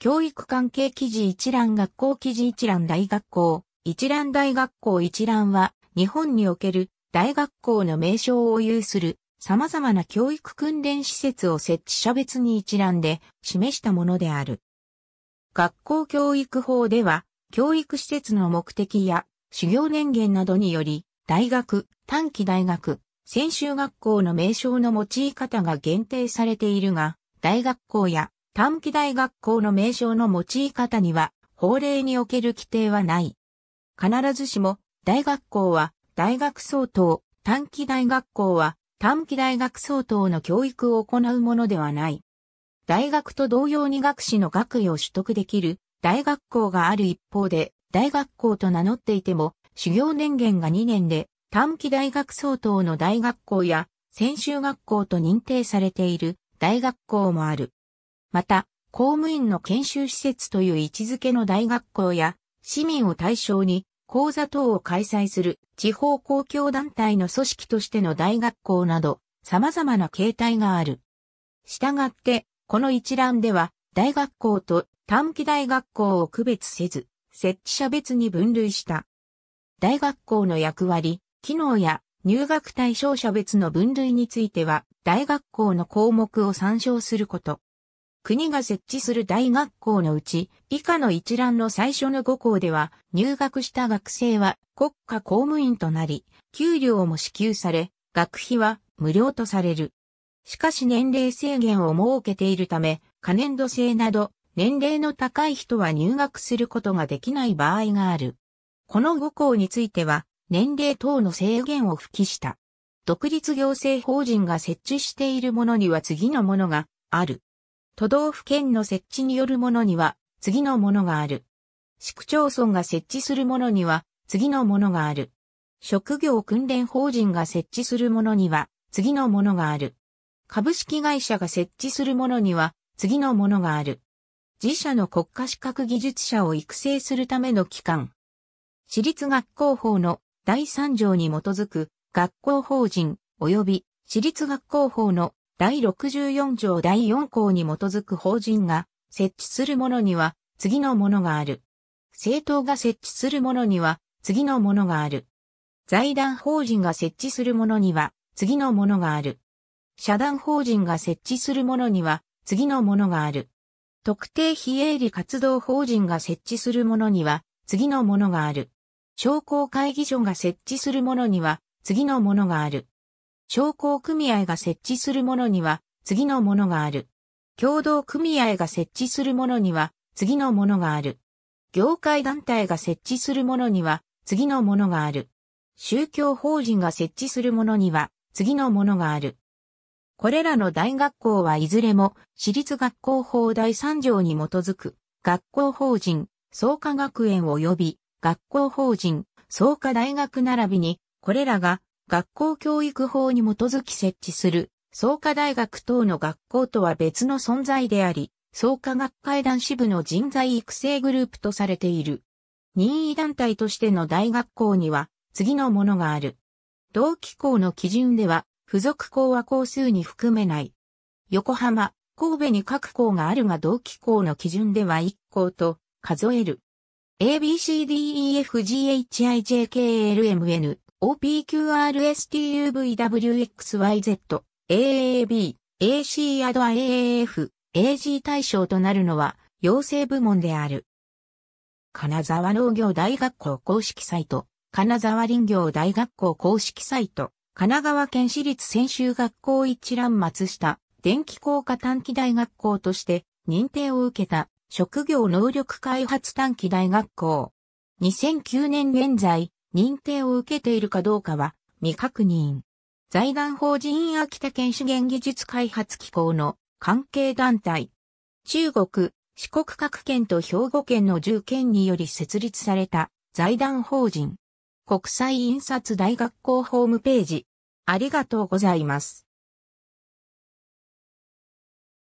教育関係記事一覧学校記事一覧大学校、一覧大学校一覧は、日本における大学校の名称を有する様々な教育訓練施設を設置者別に一覧で示したものである。学校教育法では、教育施設の目的や修行年限などにより、大学、短期大学、専修学校の名称の用い方が限定されているが、大学校や短期大学校の名称の用い方には、法令における規定はない。必ずしも、大学校は、大学相当、短期大学校は、短期大学相当の教育を行うものではない。大学と同様に学士の学位を取得できる大学校がある一方で、大学校と名乗っていても、修行年限が2年で、短期大学相当の大学校や、専修学校と認定されている大学校もある。また、公務員の研修施設という位置づけの大学校や、市民を対象に講座等を開催する地方公共団体の組織としての大学校など、様々な形態がある。したがって、この一覧では、大学校と短期大学校を区別せず、設置者別に分類した。大学校の役割、機能や入学対象者別の分類については、大学校の項目を参照すること。国が設置する大学校のうち、以下の一覧の最初の5校では、入学した学生は国家公務員となり、給料も支給され、学費は無料とされる。しかし年齢制限を設けているため、可年度制など、年齢の高い人は入学することができない場合がある。この5校については、年齢等の制限を付記した。独立行政法人が設置しているものには次のものがある。都道府県の設置によるものには、次のものがある。市区町村が設置するものには、次のものがある。職業訓練法人が設置するものには、次のものがある。株式会社が設置するものには、次のものがある。自社の国家資格技術者を育成するための機関。私立学校法の第3条に基づく学校法人及び私立学校法の第64条第4項に基づく法人が設置するものには次のものがある。政党が設置するものには次のものがある。財団法人が設置するものには次のものがある。社団法人が設置するものには次のものがある。特定非営利活動法人が設置するものには次のものがある。商工会議所が設置するものには次のものがある。商工組合が設置するものには、次のものがある。共同組合が設置するものには、次のものがある。業界団体が設置するものには、次のものがある。宗教法人が設置するものには、次のものがある。これらの大学校はいずれも、私立学校法第3条に基づく、学校法人、創価学園及び、学校法人、創価大学並びに、これらが学校教育法に基づき設置する、創価大学等の学校とは別の存在であり、創価学会団支部の人材育成グループとされている。任意団体としての大学校には、次のものがある。同期校の基準では、付属校は校数に含めない。横浜、神戸に各校があるが同期校の基準では1校と数える。ABCDEFGHIJKLMN OPQRSTUVWXYZ、AAB、AC&AAF、AG 対象となるのは、養成部門である。金沢農業大学校公式サイト、金沢林業大学校公式サイト、神奈川県私立専修学校一覧松下、電気工科短期大学校として認定を受けた職業能力開発短期大学校。2009年現在、認定を受けているかどうかは未確認。財団法人秋田県資源技術開発機構の関係団体。中国、四国各県と兵庫県の10県により設立された財団法人。国際印刷大学校ホームページ。ありがとうございます。